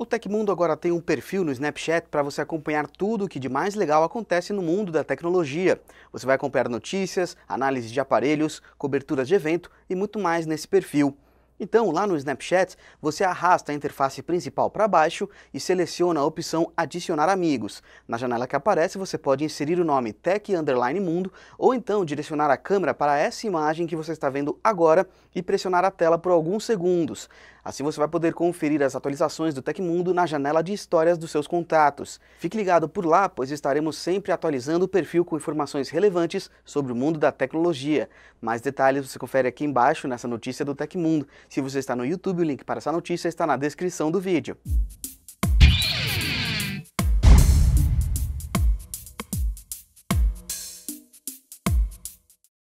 O Tecmundo agora tem um perfil no Snapchat para você acompanhar tudo o que de mais legal acontece no mundo da tecnologia. Você vai acompanhar notícias, análise de aparelhos, coberturas de evento e muito mais nesse perfil. Então, lá no Snapchat, você arrasta a interface principal para baixo e seleciona a opção Adicionar amigos. Na janela que aparece, você pode inserir o nome Tech Underline Mundo ou então direcionar a câmera para essa imagem que você está vendo agora e pressionar a tela por alguns segundos. Assim você vai poder conferir as atualizações do Tech Mundo na janela de histórias dos seus contatos. Fique ligado por lá, pois estaremos sempre atualizando o perfil com informações relevantes sobre o mundo da tecnologia. Mais detalhes você confere aqui embaixo nessa notícia do Tech Mundo. Se você está no YouTube, o link para essa notícia está na descrição do vídeo.